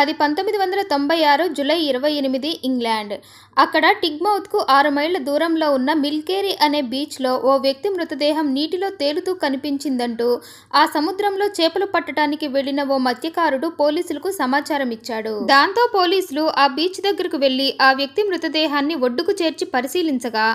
అది పంతొమ్మిది వందల తొంభై ఆరు జులై ఇరవై ఎనిమిది ఇంగ్లాండ్ అక్కడ టిగ్మౌత్కు ఆరు మైళ్ళ దూరంలో ఉన్న మిల్కేరీ అనే బీచ్లో ఓ వ్యక్తి మృతదేహం నీటిలో తేలుతూ కనిపించిందంటూ ఆ సముద్రంలో చేపలు పట్టడానికి వెళ్లిన ఓ మత్స్యకారుడు పోలీసులకు సమాచారం ఇచ్చాడు దాంతో పోలీసులు ఆ బీచ్ దగ్గరకు వెళ్లి ఆ వ్యక్తి మృతదేహాన్ని ఒడ్డుకు చేర్చి పరిశీలించగా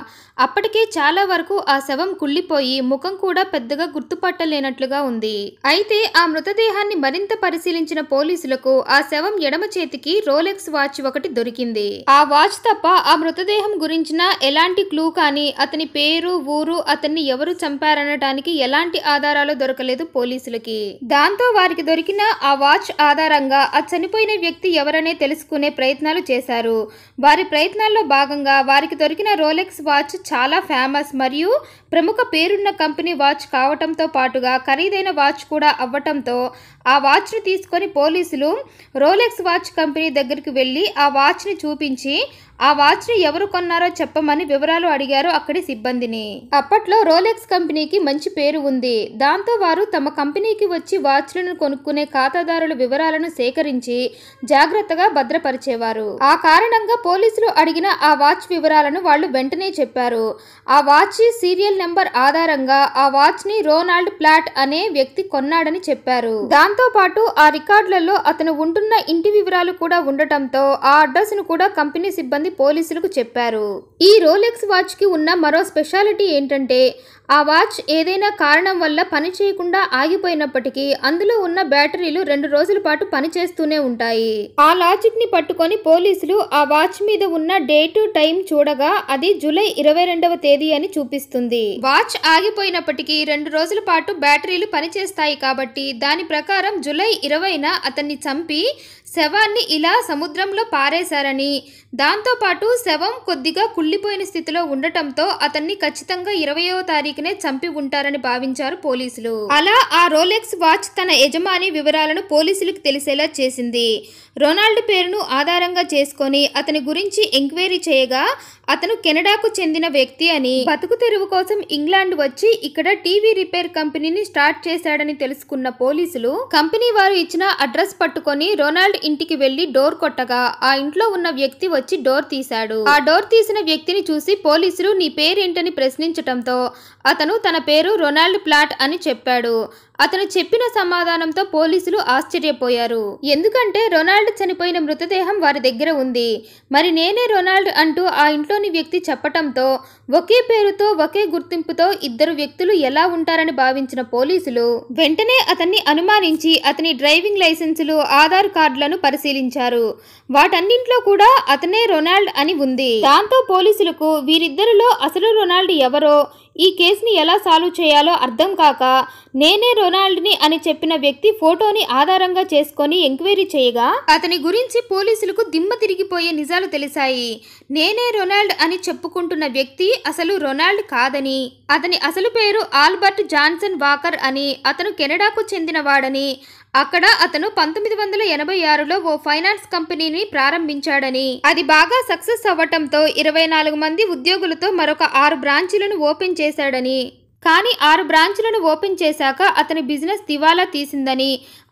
అప్పటికే చాలా వరకు ఆ శవం కుళ్ళిపోయి ముఖం కూడా పెద్దగా గుర్తుపట్టలేనట్లుగా ఉంది అయితే ఆ మృతదేహాన్ని మరింత పరిశీలించిన పోలీసులకు ఆ శవం ఎడమ చేతికి రోలెక్స్ వాచ్ ఒకటి దొరికింది ఆ వాచ్ తప్ప ఆ మృతదేహం గురించిన ఎలాంటి క్లూ కానీ అతని పేరు ఊరు అతన్ని ఎవరు చంపారనటానికి ఎలాంటి ఆధారాలు దొరకలేదు పోలీసులకి దాంతో వారికి దొరికిన ఆ వాచ్ ఆధారంగా ఆ చనిపోయిన వ్యక్తి ఎవరనే తెలుసుకునే ప్రయత్నాలు చేశారు వారి ప్రయత్నాల్లో భాగంగా వారికి దొరికిన రోలెక్స్ వాచ్ చాలా ఫేమస్ మరియు ప్రముఖ పేరున్న కంపెనీ వాచ్ కావటంతో పాటుగా ఖరీదైన వాచ్ కూడా అవ్వటంతో ఆ వాచ్ను తీసుకొని పోలీసులు రోలెక్స్ వాచ్ కంపెనీ దగ్గరికి వెళ్ళి ఆ వాచ్ని చూపించి ఆ వాచ్ని ఎవరు కొన్నారో చెప్పమని వివరాలు అడిగారు అక్కడి సిబ్బందిని అప్పట్లో రోలెక్స్ కంపెనీకి మంచి పేరు ఉంది దాంతో వారు తమ కంపెనీకి వచ్చి వాచ్లను కొనుక్కునే ఖాతాదారుల వివరాలను సేకరించి జాగ్రత్తగా భద్రపరిచేవారు ఆ కారణంగా పోలీసులు అడిగిన ఆ వాచ్ వివరాలను వాళ్ళు వెంటనే చెప్పారు ఆ వాచ్ సీరియల్ నెంబర్ ఆధారంగా ఆ వాచ్ ని రోనాల్డ్ ప్లాట్ అనే వ్యక్తి కొన్నాడని చెప్పారు దాంతో పాటు ఆ రికార్డులలో అతను ఉంటున్న ఇంటి వివరాలు కూడా ఉండటంతో ఆ అడ్రస్ ను కూడా కంపెనీ సిబ్బంది మంది పోలీసులకు చెప్పారు ఈ రోలెక్స్ వాచ్కి ఉన్న మరో స్పెషాలిటీ ఏంటంటే ఆ వాచ్ ఏదైనా కారణం వల్ల పని చేయకుండా ఆగిపోయినప్పటికీ అందులో ఉన్న బ్యాటరీలు రెండు రోజుల పాటు పనిచేస్తూనే ఉంటాయి ఆ లాజిక్ ని పట్టుకొని పోలీసులు ఆ వాచ్ మీద ఉన్న డే టు టైం చూడగా అది జూలై ఇరవై రెండవ తేదీ అని చూపిస్తుంది వాచ్ ఆగిపోయినప్పటికీ రెండు రోజుల పాటు బ్యాటరీలు పనిచేస్తాయి కాబట్టి దాని ప్రకారం జూలై ఇరవైన అతన్ని చంపి శవాన్ని ఇలా సముద్రంలో పారేశారని దాంతోపాటు శవం కొద్దిగా కుళ్ళిపోయిన స్థితిలో ఉండటంతో అతన్ని ఖచ్చితంగా ఇరవయో తారీఖునే చంపి ఉంటారని భావించారు పోలీసులు అలా ఆ రోలెక్స్ వాచ్ తన యజమాని వివరాలను పోలీసులకు తెలిసేలా చేసింది రొనాల్డ్ పేరును ఆధారంగా చేసుకొని అతని గురించి ఎంక్వైరీ చేయగా అతను కెనడాకు చెందిన వ్యక్తి అని బతుకు తెరువు కోసం ఇంగ్లాండ్ వచ్చి ఇక్కడ టీవీ రిపేర్ కంపెనీని స్టార్ట్ చేశాడని తెలుసుకున్న పోలీసులు కంపెనీ వారు ఇచ్చిన అడ్రస్ పట్టుకొని రొనాల్డ్ ఇంటికి వెళ్లి డోర్ కొట్టగా ఆ ఇంట్లో ఉన్న వ్యక్తి వచ్చి డోర్ తీశాడు ఆ డోర్ తీసిన వ్యక్తిని చూసి పోలీసులు నీ పేరేంటని ప్రశ్నించటంతో అతను తన పేరు రొనాల్డ్ ప్లాట్ అని చెప్పాడు అతను చెప్పిన సమాధానంతో పోలీసులు ఆశ్చర్యపోయారు ఎందుకంటే రొనాల్డ్ చనిపోయిన మృతదేహం వారి దగ్గర ఉంది మరి నేనే రొనాల్డ్ అంటూ ఆ ఇంట్లోని వ్యక్తి చెప్పటంతో ఒకే పేరుతో ఒకే గుర్తింపుతో ఇద్దరు వ్యక్తులు ఎలా ఉంటారని భావించిన పోలీసులు వెంటనే అతన్ని అనుమానించి అతని డ్రైవింగ్ లైసెన్సులు ఆధార్ కార్డులను పరిశీలించారు వాటన్నింట్లో కూడా అతనే రొనాల్డ్ అని ఉంది దాంతో పోలీసులకు వీరిద్దరిలో అసలు రొనాల్డ్ ఎవరో ఈ కేసుని ఎలా సాల్వ్ చేయాలో అర్థం కాక నేనే రొనాల్డ్ని అని చెప్పిన వ్యక్తి ఫోటోని ఆధారంగా చేసుకొని ఎంక్వైరీ చేయగా అతని గురించి పోలీసులకు దిమ్మ తిరిగిపోయే నిజాలు తెలిసాయి నేనే రొనాల్డ్ అని చెప్పుకుంటున్న వ్యక్తి అసలు రొనాల్డ్ కాదని అతని అసలు పేరు ఆల్బర్ట్ జాన్సన్ వాకర్ అని అతను కెనడాకు చెందినవాడని అక్కడ అతను పంతొమ్మిది వందల ఎనభై ఆరులో ఓ ఫైనాన్స్ కంపెనీని ప్రారంభించాడని అది బాగా సక్సెస్ అవ్వటంతో ఇరవై నాలుగు మంది ఉద్యోగులతో మరొక ఆరు బ్రాంచులను ఓపెన్ చేశాడని కానీ ఆరు బ్రాంచులను ఓపెన్ చేశాక అతని బిజినెస్ దివాలా తీసిందని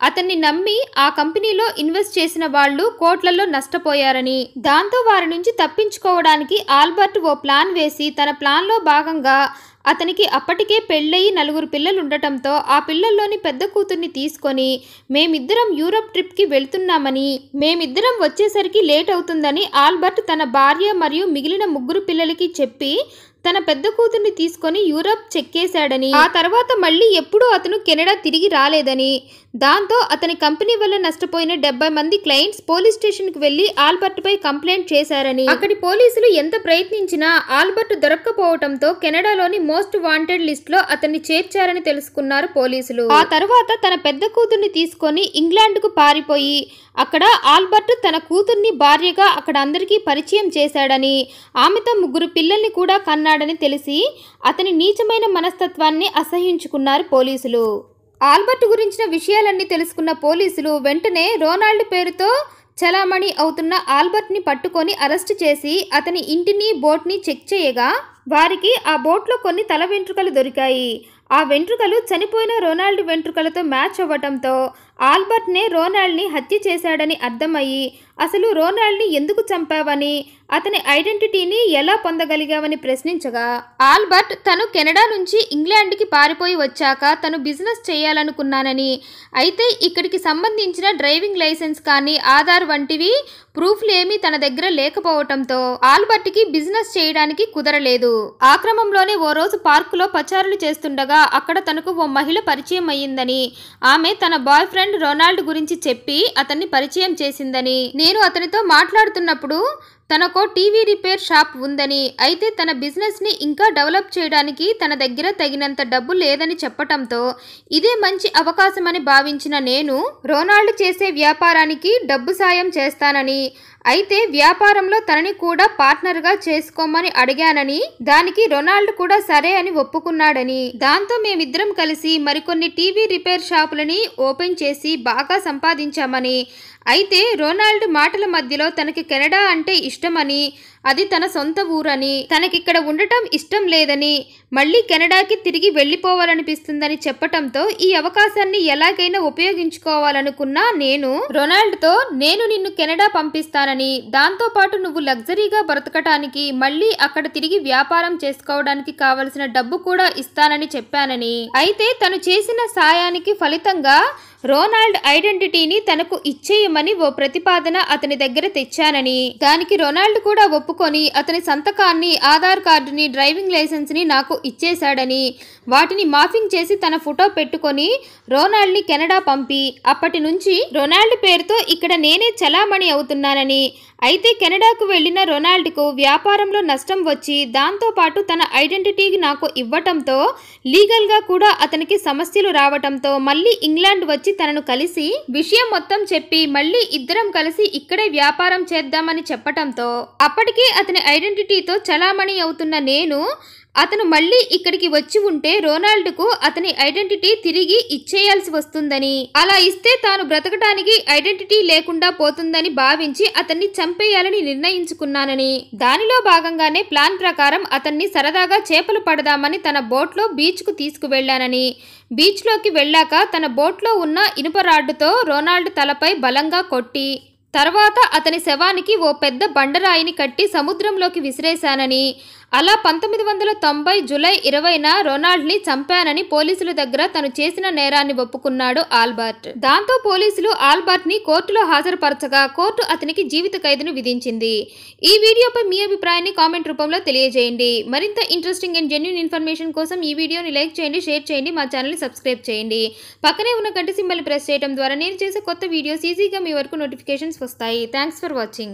అతన్ని నమ్మి ఆ కంపెనీలో ఇన్వెస్ట్ చేసిన వాళ్ళు కోట్లలో నష్టపోయారని దాంతో వారి నుంచి తప్పించుకోవడానికి ఆల్బర్ట్ ఓ ప్లాన్ వేసి తన ప్లాన్లో భాగంగా అతనికి అప్పటికే పెళ్ళయి నలుగురు పిల్లలుండటంతో ఆ పిల్లల్లోని పెద్ద కూతుర్ని తీసుకొని మేమిద్దరం యూరప్ ట్రిప్కి వెళ్తున్నామని మేమిద్దరం వచ్చేసరికి లేట్ అవుతుందని ఆల్బర్ట్ తన భార్య మరియు మిగిలిన ముగ్గురు పిల్లలకి చెప్పి తన పెద్ద కూతుర్ని తీసుకొని యూరప్ చెక్కేశాడని ఆ తర్వాత మళ్ళీ ఎప్పుడూ అతను కెనడా తిరిగి రాలేదని దాంతో అతని కంపెనీ వల్ల నష్టపోయిన డెబ్బై మంది క్లయింట్స్ పోలీస్ స్టేషన్కి వెళ్ళి ఆల్బర్ట్పై కంప్లైంట్ చేశారని అక్కడి పోలీసులు ఎంత ప్రయత్నించినా ఆల్బర్ట్ దొరక్కపోవడంతో కెనడాలోని మోస్ట్ వాంటెడ్ లిస్ట్ లో అతన్ని చేర్చారని తెలుసుకున్నారు పోలీసులు ఆ తర్వాత తన పెద్ద కూతుర్ని తీసుకొని ఇంగ్లాండ్ కు పారిపోయి అక్కడ ఆల్బర్ట్ తన కూతుర్ని భార్యగా అక్కడ అందరికీ పరిచయం చేశాడని ఆమెతో ముగ్గురు పిల్లల్ని కూడా కన్నాడని తెలిసి అతని నీచమైన మనస్తత్వాన్ని అసహించుకున్నారు పోలీసులు ఆల్బర్ట్ గురించిన విషయాలన్నీ తెలుసుకున్న పోలీసులు వెంటనే రోనాల్డ్ పేరుతో చలామణి అవుతున్న ఆల్బర్ట్ని పట్టుకొని అరెస్ట్ చేసి అతని ఇంటిని బోట్ని చెక్ చేయగా వారికి ఆ బోట్లో కొన్ని తల వెంట్రుకలు దొరికాయి ఆ వెంట్రుకలు చనిపోయిన రొనాల్డ్ వెంట్రుకలతో మ్యాచ్ అవ్వటంతో ఆల్బర్ట్నే రోనాల్డ్ని హత్య చేశాడని అర్థమయ్యి అసలు రోనాల్డ్ని ఎందుకు చంపావని అతని ఐడెంటిటీని ఎలా పొందగలిగావని ప్రశ్నించగా ఆల్బర్ట్ తను కెనడా నుంచి ఇంగ్లాండ్కి పారిపోయి వచ్చాక తను బిజినెస్ చేయాలనుకున్నానని అయితే ఇక్కడికి సంబంధించిన డ్రైవింగ్ లైసెన్స్ కానీ ఆధార్ వంటివి ప్రూఫ్లు ఏమీ తన దగ్గర లేకపోవటంతో ఆల్బర్ట్కి బిజినెస్ చేయడానికి కుదరలేదు ఆక్రమంలోనే ఓ రోజు పార్కులో పచారులు చేస్తుండగా అక్కడ తనకు ఓ మహిళ పరిచయం అయ్యిందని ఆమె తన బాయ్ ఫ్రెండ్ రొనాల్డ్ గురించి చెప్పి అతన్ని పరిచయం చేసిందని నేను అతనితో మాట్లాడుతున్నప్పుడు తనకు టీవీ రిపేర్ షాప్ ఉందని అయితే తన బిజినెస్ని ఇంకా డెవలప్ చేయడానికి తన దగ్గర తగినంత డబ్బు లేదని చెప్పటంతో ఇదే మంచి అవకాశమని భావించిన నేను రోనాల్డ్ చేసే వ్యాపారానికి డబ్బు సాయం చేస్తానని అయితే వ్యాపారంలో తనని కూడా పార్ట్నర్గా చేసుకోమని అడిగానని దానికి రొనాల్డ్ కూడా సరే అని ఒప్పుకున్నాడని దాంతో మేమిద్దరం కలిసి మరికొన్ని టీవీ రిపేర్ షాపులని ఓపెన్ చేసి బాగా సంపాదించామని అయితే రొనాల్డ్ మాటల మధ్యలో తనకి కెనడా అంటే ఇష్టమని అది తన సొంత ఊరని తనకిక్కడ ఉండటం ఇష్టం లేదని మళ్ళీ కెనడాకి తిరిగి వెళ్ళిపోవాలనిపిస్తుందని చెప్పటంతో ఈ అవకాశాన్ని ఎలాగైనా ఉపయోగించుకోవాలనుకున్న నేను రొనాల్డ్తో నేను నిన్ను కెనడా పంపిస్తానని దాంతోపాటు నువ్వు లగ్జరీగా బ్రతకటానికి మళ్ళీ అక్కడ తిరిగి వ్యాపారం చేసుకోవడానికి కావలసిన డబ్బు కూడా ఇస్తానని చెప్పానని అయితే తను చేసిన సాయానికి ఫలితంగా రోనాల్డ్ ఐడెంటిటీని తనకు ఇచ్చేయమని ఓ ప్రతిపాదన అతని దగ్గర తెచ్చానని దానికి రొనాల్డ్ కూడా ఒప్పుకొని అతని సంతకాన్ని ఆధార్ కార్డుని డ్రైవింగ్ లైసెన్స్ని నాకు ఇచ్చేశాడని వాటిని మాఫింగ్ చేసి తన ఫోటో పెట్టుకొని రోనాల్డ్ని కెనడా పంపి అప్పటి నుంచి రొనాల్డ్ పేరుతో ఇక్కడ నేనే చలామణి అవుతున్నానని అయితే కెనడాకు వెళ్లిన రొనాల్డ్కు వ్యాపారంలో నష్టం వచ్చి దాంతోపాటు తన ఐడెంటిటీ నాకు ఇవ్వటంతో లీగల్గా కూడా అతనికి సమస్యలు రావటంతో మళ్ళీ ఇంగ్లాండ్ వచ్చి తనను కలిసి విషయం మొత్తం చెప్పి మళ్ళీ ఇద్దరం కలిసి ఇక్కడే వ్యాపారం చేద్దామని చెప్పటంతో అప్పటికే అతని ఐడెంటిటీతో చలామణి అవుతున్న నేను అతను మళ్ళీ ఇక్కడికి వచ్చి ఉంటే రోనాల్డ్కు అతని ఐడెంటిటీ తిరిగి ఇచ్చేయాల్సి వస్తుందని అలా ఇస్తే తాను బ్రతకటానికి ఐడెంటిటీ లేకుండా పోతుందని భావించి అతన్ని చంపేయాలని నిర్ణయించుకున్నానని దానిలో భాగంగానే ప్లాన్ ప్రకారం అతన్ని సరదాగా చేపలు పడదామని తన బోట్లో బీచ్కు తీసుకువెళ్లానని బీచ్లోకి వెళ్ళాక తన బోట్లో ఉన్న ఇనుప రాడ్డుతో రోనాల్డ్ తలపై బలంగా కొట్టి తర్వాత అతని శవానికి ఓ పెద్ద బండరాయిని కట్టి సముద్రంలోకి విసిరేశానని అలా పంతొమ్మిది వందల తొంభై జులై ఇరవైన రొనాల్డ్ని చంపానని పోలీసుల దగ్గర తను చేసిన నేరాన్ని ఒప్పుకున్నాడు ఆల్బర్ట్ దాంతో పోలీసులు ఆల్బర్ట్ని కోర్టులో హాజరుపరచగా కోర్టు అతనికి జీవిత ఖైదును విధించింది ఈ వీడియోపై మీ అభిప్రాయాన్ని కామెంట్ రూపంలో తెలియజేయండి మరింత ఇంట్రెస్టింగ్ అండ్ జెన్యున్ ఇన్ఫర్మేషన్ కోసం ఈ వీడియోని లైక్ చేయండి షేర్ చేయండి మా ఛానల్ని సబ్స్క్రైబ్ చేయండి పక్కనే ఉన్న గంట సింబల్ ప్రెస్ చేయడం ద్వారా నేను చేసే కొత్త వీడియోస్ ఈజీగా మీ వరకు నోటిఫికేషన్స్ వస్తాయి థ్యాంక్స్ ఫర్ వాచింగ్